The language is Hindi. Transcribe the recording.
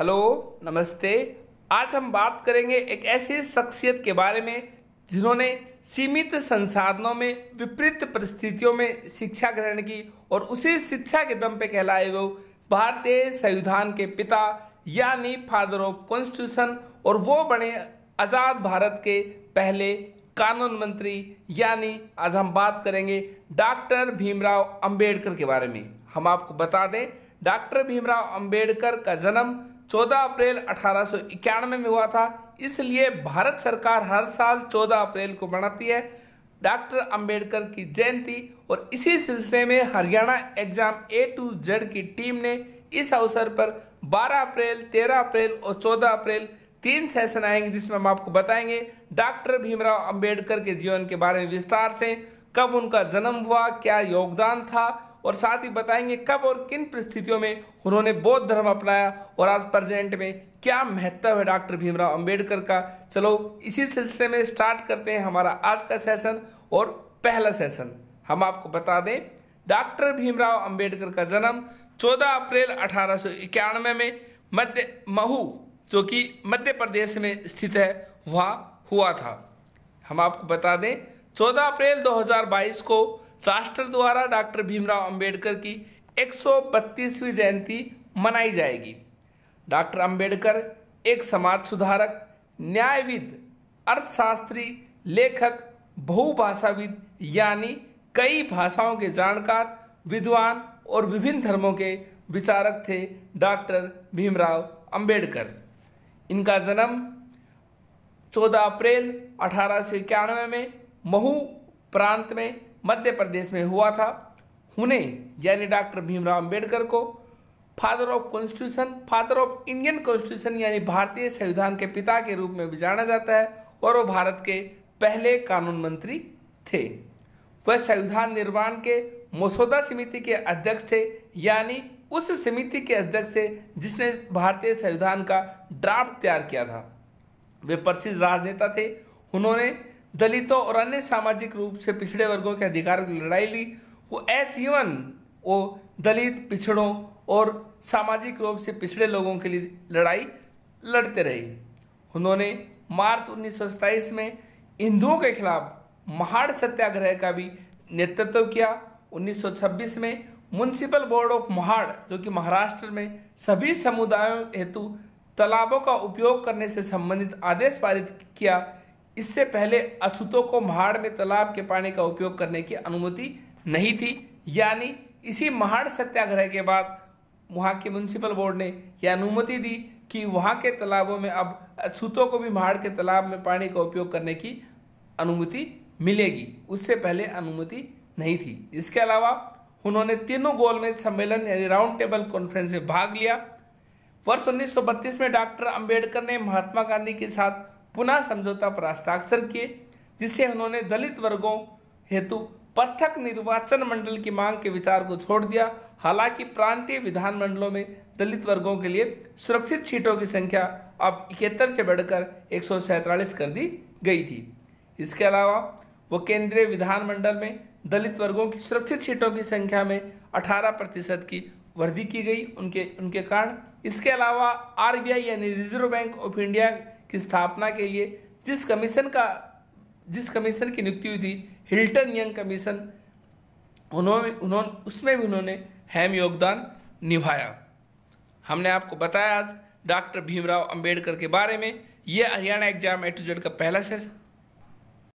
हेलो नमस्ते आज हम बात करेंगे एक ऐसी शख्सियत के बारे में जिन्होंने सीमित संसाधनों में विपरीत परिस्थितियों में शिक्षा ग्रहण की और उसी शिक्षा के दम पे कहलाए गए भारतीय संविधान के पिता यानी फादर ऑफ कॉन्स्टिट्यूशन और वो बने आज़ाद भारत के पहले कानून मंत्री यानी आज हम बात करेंगे डॉक्टर भीमराव अंबेडकर के बारे में हम आपको बता दें डॉक्टर भीमराव अंबेडकर का जन्म 14 अप्रैल अठारह में हुआ था इसलिए भारत सरकार हर साल 14 अप्रैल को मनाती है डॉक्टर अंबेडकर की जयंती और इसी सिलसिले में Haryana exam A to Z की टीम ने इस अवसर पर 12 अप्रैल 13 अप्रैल और 14 अप्रैल तीन सेशन आएंगे जिसमें हम आपको बताएंगे डॉक्टर भीमराव अंबेडकर के जीवन के बारे में विस्तार से कब उनका जन्म हुआ क्या योगदान था और साथ ही बताएंगे कब और किन परिस्थितियों में उन्होंने बौद्ध धर्म अपनाया और आज प्रेजेंट में क्या महत्व है डॉक्टर भीमराव अंबेडकर का चलो इसी सिलसिले में स्टार्ट करते हैं हमारा आज का सेशन और पहला सेशन हम आपको बता दें डॉक्टर भीमराव अंबेडकर का जन्म 14 अप्रैल अठारह में मध्य महू जो कि मध्य प्रदेश में स्थित है वहाँ हुआ था हम आपको बता दें 14 अप्रैल 2022 को राष्ट्र द्वारा डॉक्टर भीमराव अंबेडकर की 132वीं जयंती मनाई जाएगी डॉक्टर अंबेडकर एक समाज सुधारक न्यायविद अर्थशास्त्री लेखक बहुभाषाविद यानी कई भाषाओं के जानकार विद्वान और विभिन्न धर्मों के विचारक थे डॉक्टर भीमराव अंबेडकर इनका जन्म 14 अप्रैल अठारह में महू प्रांत में मध्य प्रदेश में हुआ था उन्हें यानी डॉक्टर भीमराव अंबेडकर को father of constitution father of Indian constitution यानी भारतीय संविधान के पिता के रूप में भी जाना जाता है और वो भारत के पहले कानून मंत्री थे वह संविधान निर्माण के मसौदा समिति के अध्यक्ष थे यानी उस समिति के अध्यक्ष थे जिसने भारतीय संविधान का ड्राफ्ट तैयार किया था वे प्रसिद्ध राजनेता थे उन्होंने दलितों और अन्य सामाजिक रूप से पिछड़े वर्गों के अधिकारों की लड़ाई ली वो एजीवन वो दलित पिछड़ों और सामाजिक रूप से पिछड़े लोगों के लिए लड़ाई लड़ते रहे उन्होंने मार्च उन्नीस में हिंदुओं के खिलाफ महाड़ सत्याग्रह का भी नेतृत्व किया 1926 में म्यूनसिपल बोर्ड ऑफ महाड़ जो कि महाराष्ट्र में सभी समुदायों हेतु तालाबों का उपयोग करने से संबंधित आदेश पारित किया इससे पहले अछूतों को महाड़ में तालाब के पानी का उपयोग करने की अनुमति नहीं थी यानी इसी महाड़ सत्याग्रह के बाद वहाँ के म्यूनसिपल बोर्ड ने यह अनुमति दी कि वहाँ के तालाबों में अब अछूतों को भी महाड़ के तालाब में पानी का उपयोग करने की अनुमति मिलेगी उससे पहले अनुमति नहीं थी इसके अलावा उन्होंने तीनों गोलमेज सम्मेलन यानी राउंड टेबल कॉन्फ्रेंस में भाग लिया वर्ष 1932 में डॉक्टर अंबेडकर ने महात्मा गांधी के साथ पुनः समझौता पर हस्ताक्षर किए जिससे उन्होंने दलित वर्गों हेतु पृथक निर्वाचन मंडल की मांग के विचार को छोड़ दिया हालांकि प्रांतीय विधानमंडलों में दलित वर्गों के लिए सुरक्षित सीटों की संख्या अब इकहत्तर से बढ़कर एक कर दी गई थी इसके अलावा वो केंद्रीय विधानमंडल में दलित वर्गों की सुरक्षित सीटों की संख्या में 18 प्रतिशत की वृद्धि की गई उनके उनके कारण इसके अलावा आरबीआई यानी रिजर्व बैंक ऑफ इंडिया की स्थापना के लिए जिस कमीशन का जिस कमीशन की नियुक्ति हुई थी हिल्टन यंग कमीशन उन्होंने उन्होंने उसमें भी उन्होंने अहम योगदान निभाया हमने आपको बताया आज डॉक्टर भीमराव अंबेडकर के बारे में यह हरियाणा एग्जाम एट का पहला सेशन